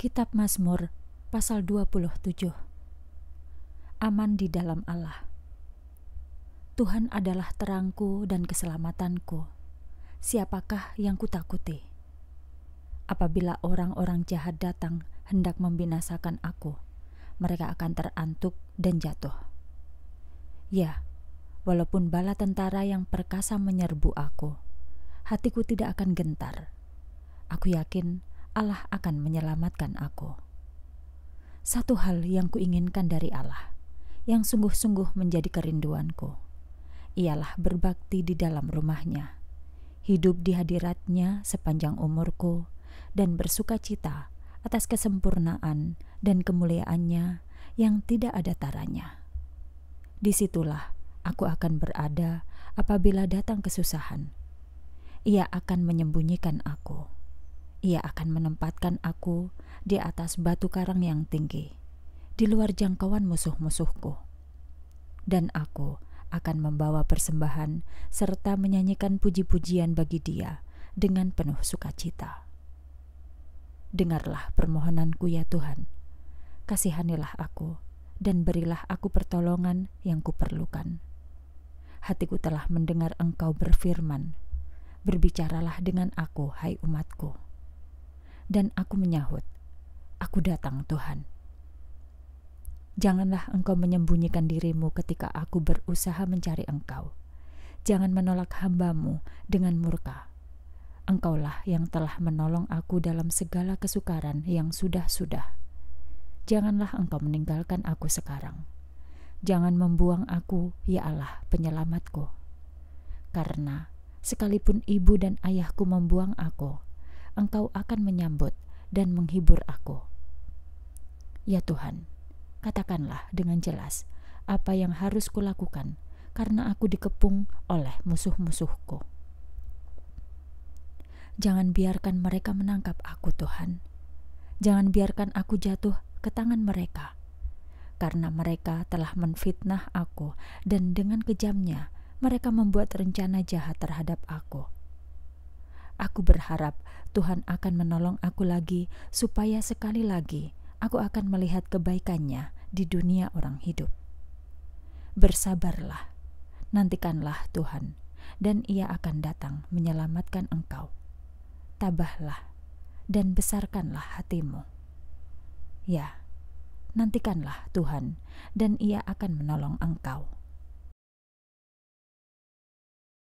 Kitab Mazmur pasal 27 Aman di dalam Allah Tuhan adalah terangku dan keselamatanku. Siapakah yang kutakuti? Apabila orang-orang jahat datang hendak membinasakan aku, mereka akan terantuk dan jatuh. Ya, walaupun bala tentara yang perkasa menyerbu aku, hatiku tidak akan gentar. Aku yakin Allah akan menyelamatkan aku. Satu hal yang kuinginkan dari Allah, yang sungguh-sungguh menjadi kerinduanku, ialah berbakti di dalam rumahnya, hidup di hadiratnya sepanjang umurku, dan bersuka cita atas kesempurnaan dan kemuliaannya yang tidak ada taranya. Disitulah aku akan berada apabila datang kesusahan. Ia akan menyembunyikan aku ia akan menempatkan aku di atas batu karang yang tinggi, di luar jangkauan musuh-musuhku. Dan aku akan membawa persembahan serta menyanyikan puji-pujian bagi dia dengan penuh sukacita. Dengarlah permohonanku ya Tuhan, kasihanilah aku dan berilah aku pertolongan yang kuperlukan. Hatiku telah mendengar engkau berfirman, berbicaralah dengan aku hai umatku. Dan aku menyahut, Aku datang Tuhan. Janganlah engkau menyembunyikan dirimu ketika aku berusaha mencari engkau. Jangan menolak hambamu dengan murka. Engkaulah yang telah menolong aku dalam segala kesukaran yang sudah-sudah. Janganlah engkau meninggalkan aku sekarang. Jangan membuang aku, ya Allah, penyelamatku. Karena sekalipun ibu dan ayahku membuang aku, Engkau akan menyambut dan menghibur aku. Ya Tuhan, katakanlah dengan jelas apa yang harus kulakukan karena aku dikepung oleh musuh-musuhku. Jangan biarkan mereka menangkap aku, Tuhan. Jangan biarkan aku jatuh ke tangan mereka, karena mereka telah menfitnah aku, dan dengan kejamnya mereka membuat rencana jahat terhadap aku. Aku berharap Tuhan akan menolong aku lagi, supaya sekali lagi aku akan melihat kebaikannya di dunia orang hidup. Bersabarlah, nantikanlah Tuhan, dan Ia akan datang menyelamatkan engkau. Tabahlah dan besarkanlah hatimu. Ya, nantikanlah Tuhan, dan Ia akan menolong engkau.